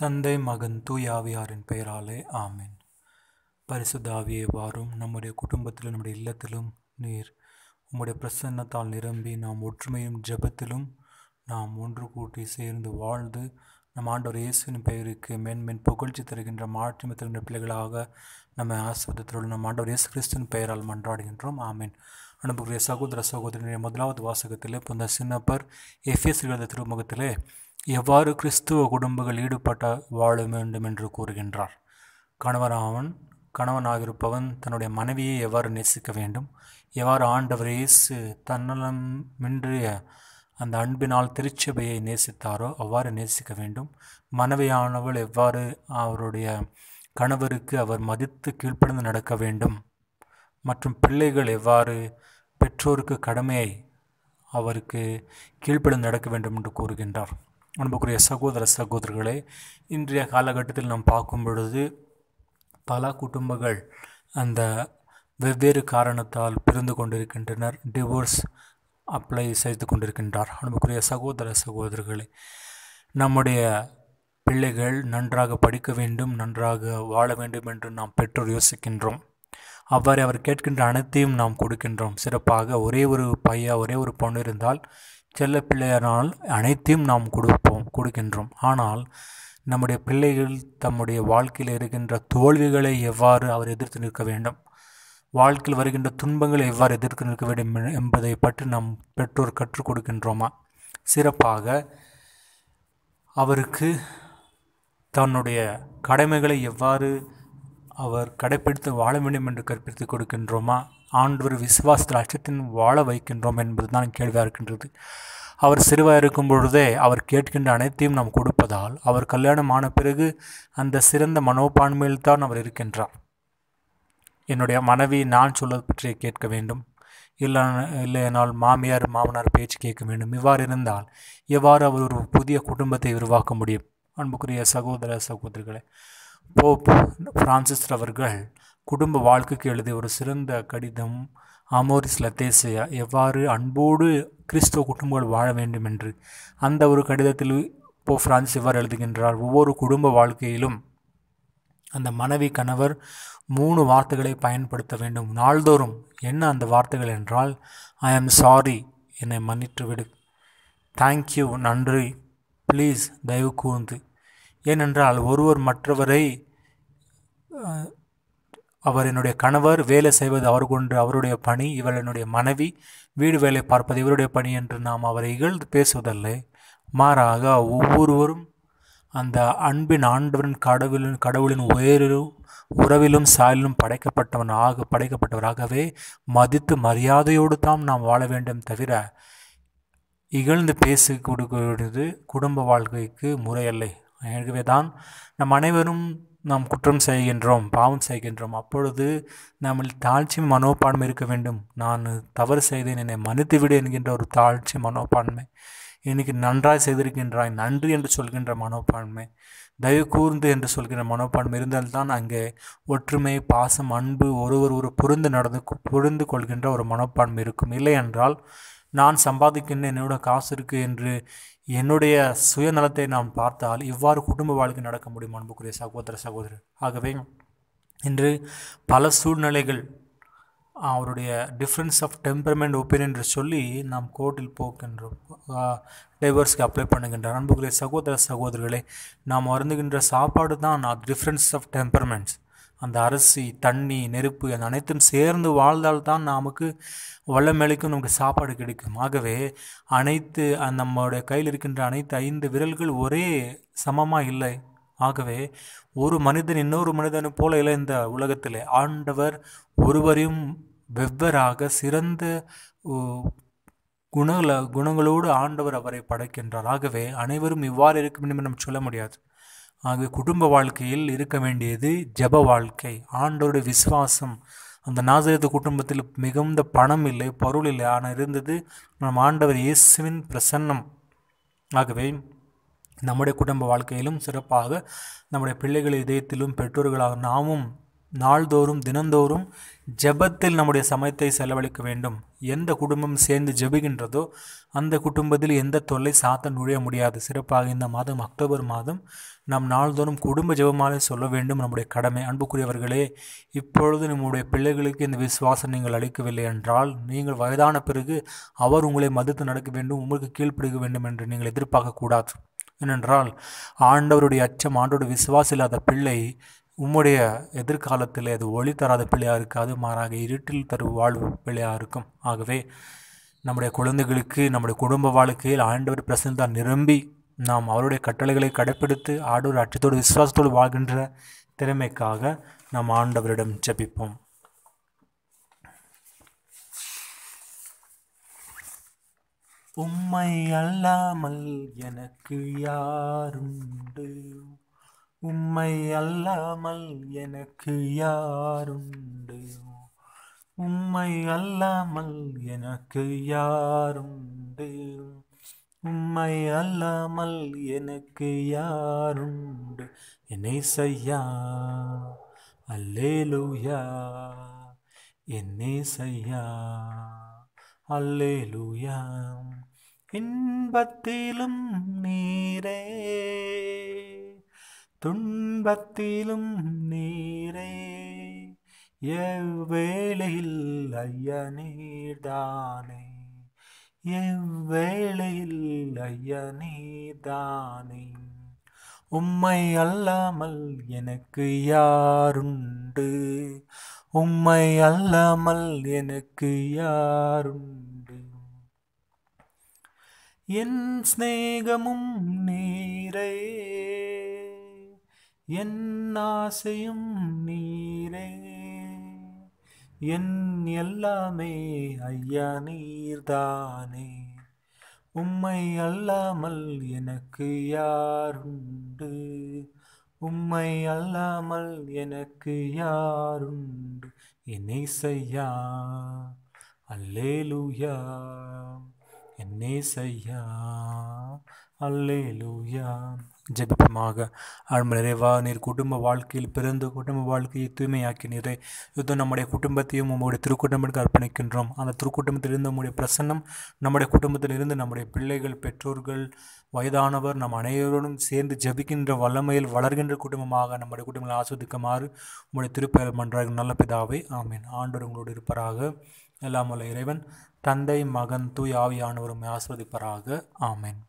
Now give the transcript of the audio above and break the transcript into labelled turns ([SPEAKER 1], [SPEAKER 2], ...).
[SPEAKER 1] தந்தை மகன் தூயாவியாரின் பெயராலே ஆமேன் பரிசுதாவியே வாரும் நம்முடைய குடும்பத்திலும் நம்முடைய இல்லத்திலும் நீர் உம்முடைய பிரசன்னத்தால் நிரம்பி நாம் ஒற்றுமையும் ஜபத்திலும் நாம் ஒன்று கூட்டி சேர்ந்து வாழ்ந்து நம் ஆண்டவர் இயேசுவின் பெயருக்கு மென்மென் புகழ்ச்சி தருகின்ற மாற்றி தருகின்ற பிள்ளைகளாக நம்மை ஆசிரியத்தில் நம் ஆண்டவர் இயேசு கிறிஸ்துவின் பெயரால் மன்றாடுகின்றோம் ஆமேன் அனுப்புகிற சகோதர சகோதரனுடைய முதலாவது வாசகத்தில் புந்த சின்னப்பர் எஃப்எஸ் திருமுகத்திலே எவ்வாறு கிறிஸ்துவ குடும்பங்கள் ஈடுபட்ட வாழ வேண்டும் என்று கூறுகின்றார் கணவனாவன் கணவனாகிருப்பவன் தன்னுடைய மனைவியை எவ்வாறு நேசிக்க வேண்டும் எவ்வாறு ஆண்டவர் இயேசு தன்னலமின்றிய அந்த அன்பினால் திருச்சபையை நேசித்தாரோ அவ்வாறு நேசிக்க வேண்டும் மனைவியானவள் எவ்வாறு அவருடைய கணவருக்கு அவர் மதித்து கீழ்ப்படிந்து நடக்க வேண்டும் மற்றும் பிள்ளைகள் எவ்வாறு பெற்றோருக்கு கடமையை அவருக்கு கீழ்ப்படிந்து நடக்க வேண்டும் என்று கூறுகின்றார் அன்புக்குரிய சகோதர சகோதரர்களே இன்றைய காலகட்டத்தில் நாம் பார்க்கும் பொழுது பல குடும்பங்கள் அந்த வெவ்வேறு காரணத்தால் பிரிந்து கொண்டிருக்கின்றனர் டிவோர்ஸ் அப்ளை செய்து கொண்டிருக்கின்றார் அன்புக்குரிய சகோதர சகோதரர்களே நம்முடைய பிள்ளைகள் நன்றாக படிக்க வேண்டும் நன்றாக வாழ வேண்டும் என்று நாம் பெற்றோர் யோசிக்கின்றோம் அவ்வாறு அவர் கேட்கின்ற அனைத்தையும் நாம் கொடுக்கின்றோம் சிறப்பாக ஒரே ஒரு பையா ஒரே ஒரு பொண்ணு இருந்தால் செல்ல பிள்ளையானால் அனைத்தையும் நாம் கொடுப்போம் கொடுக்கின்றோம் ஆனால் நம்முடைய பிள்ளைகள் தம்முடைய வாழ்க்கையில் இருக்கின்ற தோல்விகளை எவ்வாறு அவர் எதிர்த்து நிற்க வேண்டும் வாழ்க்கையில் வருகின்ற துன்பங்களை எவ்வாறு எதிர்த்து நிற்க வேண்டும் என்பதை பற்றி நாம் பெற்றோர் கற்றுக் கொடுக்கின்றோமா சிறப்பாக அவருக்கு தன்னுடைய கடமைகளை எவ்வாறு அவர் கடைப்பிடித்து வாழ வேண்டும் என்று கற்பித்து கொடுக்கின்றோமா ஆண்டவர் விசுவாசத்தில் அச்சத்தின் வாழ வைக்கின்றோம் என்பதுதான் கேள்வியாக இருக்கின்றது அவர் சிறுவாக இருக்கும் பொழுதே அவர் கேட்கின்ற அனைத்தையும் நாம் கொடுப்பதால் அவர் கல்யாணம் ஆன பிறகு அந்த சிறந்த மனோப்பான்மையில் தான் அவர் இருக்கின்றார் என்னுடைய மனைவி நான் சொல்வது பற்றியை கேட்க வேண்டும் இல்லை இல்லைனால் மாமியார் மாமனார் பேச்சு கேட்க வேண்டும் இவ்வாறு இருந்தால் எவ்வாறு அவர் ஒரு புதிய குடும்பத்தை உருவாக்க முடியும் அன்புக்குரிய சகோதர சகோதரிகளை போப் பிரான்சிஸ் அவர்கள் குடும்ப வாழ்க்கைக்கு எழுதிய ஒரு சிறந்த கடிதம் அமோரிஸ் லத்தேசையா எவ்வாறு அன்போடு கிறிஸ்தவ குடும்பங்கள் வாழ வேண்டும் என்று அந்த ஒரு கடிதத்தில் போ பிரான்ஸ் எவ்வாறு எழுதுகின்றார் ஒவ்வொரு குடும்ப வாழ்க்கையிலும் அந்த மனைவி கணவர் மூணு வார்த்தைகளை பயன்படுத்த வேண்டும் நாள்தோறும் என்ன அந்த வார்த்தைகள் என்றால் ஐ ஆம் சாரி என்னை மன்னித்து விடு தேங்க்யூ நன்றி ப்ளீஸ் தயவு கூர்ந்து ஏனென்றால் ஒருவர் மற்றவரை அவர் என்னுடைய கணவர் வேலை செய்வது அவர் கொண்டு அவருடைய பணி இவள் என்னுடைய மனைவி வீடு வேலை பார்ப்பது இவருடைய பணி என்று நாம் அவரை இகழ்ந்து பேசுவதில்லை மாறாக ஒவ்வொருவரும் அந்த அன்பின் ஆண்டவரின் கடவுளின் கடவுளின் உயரிலும் உறவிலும் சாயலிலும் படைக்கப்பட்டவன் ஆக படைக்கப்பட்டவராகவே மதித்து மரியாதையோடு தான் நாம் வாழ வேண்டும் தவிர இகழ்ந்து பேசி கொடுக்கிறது குடும்ப வாழ்க்கைக்கு முறையல்லை எனவே தான் நம் அனைவரும் நாம் குற்றம் செய்கின்றோம் பாவம் செய்கின்றோம் அப்பொழுது நம்மில் தாழ்ச்சி மனோபான்மை இருக்க வேண்டும் நான் தவறு செய்தேன் என்னை மன்னித்து விடு என்கின்ற ஒரு தாழ்ச்சி மனோபான்மை இன்னைக்கு நன்றாய் செய்திருக்கின்றாய் நன்றி என்று சொல்கின்ற மனோப்பான்மை தயவு கூர்ந்து என்று சொல்கிற மனோப்பான்மை இருந்தால்தான் அங்கே ஒற்றுமை பாசம் அன்பு ஒருவர் ஒரு புரிந்து நடந்து புரிந்து கொள்கின்ற ஒரு மனோப்பான்மை இருக்கும் இல்லை என்றால் நான் சம்பாதிக்கின்ற என்னோட காசு இருக்குது என்று என்னுடைய சுயநலத்தை நாம் பார்த்தால் இவ்வாறு குடும்ப வாழ்க்கை நடக்க முடியும் அன்புக்குரிய சகோதர சகோதரர் ஆகவே இன்று பல சூழ்நிலைகள் அவருடைய டிஃப்ரென்ஸ் ஆஃப் டெம்பரமெண்ட் ஒப்பீனியன் என்று சொல்லி நாம் கோர்ட்டில் போக்கின்றோம் டைவர்ஸ்க்கு அப்ளை பண்ணுகின்ற அன்புக்குரிய சகோதர சகோதரிகளை நாம் அருந்துகின்ற சாப்பாடு தான் டிஃப்ரென்ஸ் ஆஃப் டெம்பரமெண்ட்ஸ் அந்த அரிசி தண்ணி நெருப்பு அந்த அனைத்தும் சேர்ந்து வாழ்ந்தால்தான் நமக்கு வல்லமேலைக்கும் நமக்கு சாப்பாடு கிடைக்கும் ஆகவே அனைத்து நம்மளுடைய கையில் இருக்கின்ற அனைத்து ஐந்து விரல்கள் ஒரே சமமாக இல்லை ஆகவே ஒரு மனிதன் இன்னொரு மனிதனை போல இல்லை இந்த உலகத்தில் ஆண்டவர் ஒருவரையும் வெவ்வேறாக சிறந்த குணங்களை குணங்களோடு ஆண்டவர் அவரை படைக்கின்றார் ஆகவே அனைவரும் இவ்வாறு இருக்கும் என்று நம்ம சொல்ல முடியாது ஆகவே குடும்ப வாழ்க்கையில் இருக்க வேண்டியது ஜப வாழ்க்கை ஆண்டோட விசுவாசம் அந்த நாசரத்து குடும்பத்தில் மிகுந்த பணம் இல்லை பொருள் இல்லை ஆனால் இருந்தது நம் ஆண்டவர் இயேசுவின் பிரசன்னம் ஆகவே நம்முடைய குடும்ப வாழ்க்கையிலும் சிறப்பாக நம்முடைய பிள்ளைகளின் இதயத்திலும் பெற்றோர்களாக நாமும் நாள்தோறும் தினந்தோறும் ஜபத்தில் நம்முடைய சமயத்தை செலவழிக்க வேண்டும் எந்த குடும்பம் சேர்ந்து ஜபிக்கின்றதோ அந்த குடும்பத்தில் எந்த தொல்லை சாத்த நுழைய முடியாது சிறப்பாக இந்த மாதம் அக்டோபர் மாதம் நாம் நாள்தோறும் குடும்ப ஜபமாலே சொல்ல வேண்டும் நம்முடைய கடமை அன்புக்குரியவர்களே இப்பொழுது நம்முடைய பிள்ளைகளுக்கு இந்த விசுவாசம் நீங்கள் அளிக்கவில்லை என்றால் நீங்கள் வயதான பிறகு அவர் உங்களை மதித்து நடக்க வேண்டும் உங்களுக்கு கீழ்ப்படுக வேண்டும் என்று நீங்கள் எதிர்பார்க்கக்கூடாது ஏனென்றால் ஆண்டவருடைய அச்சம் ஆண்டோட விசுவாசம் இல்லாத பிள்ளை உம்முடைய எதிர்காலத்தில் அது ஒளி தராத பிள்ளையாக இருக்காது மாறாக இருட்டில் தரும் வாழ்வு பிள்ளையாக இருக்கும் ஆகவே நம்முடைய குழந்தைகளுக்கு நம்முடைய குடும்ப வாழ்க்கையில் ஆண்டவர் பிரசன் நிரம்பி நாம் அவருடைய கட்டளைகளை கடைப்பிடித்து ஆடோர் அச்சத்தோடு விசுவாசத்தோடு வாழ்கின்ற திறமைக்காக நாம் ஆண்டவரிடம் ஜபிப்போம் உம்மை அல்லாமல் எனக்கு யாருண்டு உம்மை அல்லாமல் எனக்கு யாருண்டு உம்மை அல்லாமல் எனக்கு யாருண்டு உம்மை அல்லாமல் எனக்கு யாருண்டு என்னை செய்யா அல்லேலூயா என்னே செய்யா அல்லேலூயா இன்பத்திலும் நீரே துன்பத்திலும் நீரே எவ்வேளையில் ஐயா நீர்தானே எவ்வேளையில் ஐயா நீர்தானே உம்மை அல்லாமல் எனக்கு யாருண்டு உம்மை அல்லாமல் எனக்கு யாருண்டு என் ஸ்நேகமும் நீரே என் ஆசையும் நீரே என் எல்லாமே ஐயா நீர்தானே உம்மை அல்லாமல் எனக்கு யாருண்டு உம்மை அல்லாமல் எனக்கு யாருண்டு என்னை செய்யா அல்லே லூயா என்னே செய்யா அல்லே லூயா ஜெபிப்பமாக ஆழ்ம நிறைவா நீர் குடும்ப வாழ்க்கையில் பிறந்து குடும்ப வாழ்க்கையை தூய்மையாக்கினீரே இதோ நம்முடைய குடும்பத்தையும் உங்களுடைய திருக்குட்டமிற்கு அர்ப்பணிக்கின்றோம் அந்த திருக்குடும்பத்திலிருந்து உங்களுடைய பிரசன்னம் நம்முடைய குடும்பத்திலிருந்து நம்முடைய பிள்ளைகள் பெற்றோர்கள் வயதானவர் நம் அனைவரும் சேர்ந்து ஜபிக்கின்ற வல்லமையில் வளர்கின்ற குடும்பமாக நம்முடைய குடும்பங்களை ஆஸ்வதிக்குமாறு உங்களுடைய திருப்பெயர் மன்றார்கள் நல்ல பிதாவை ஆமீன் ஆண்டோர் உங்களோடு இருப்பதாக எல்லாம் உள்ள இறைவன் தந்தை மகன் தூய் ஆவியானவரும் ஆஸ்வதிப்பராக ஆமேன்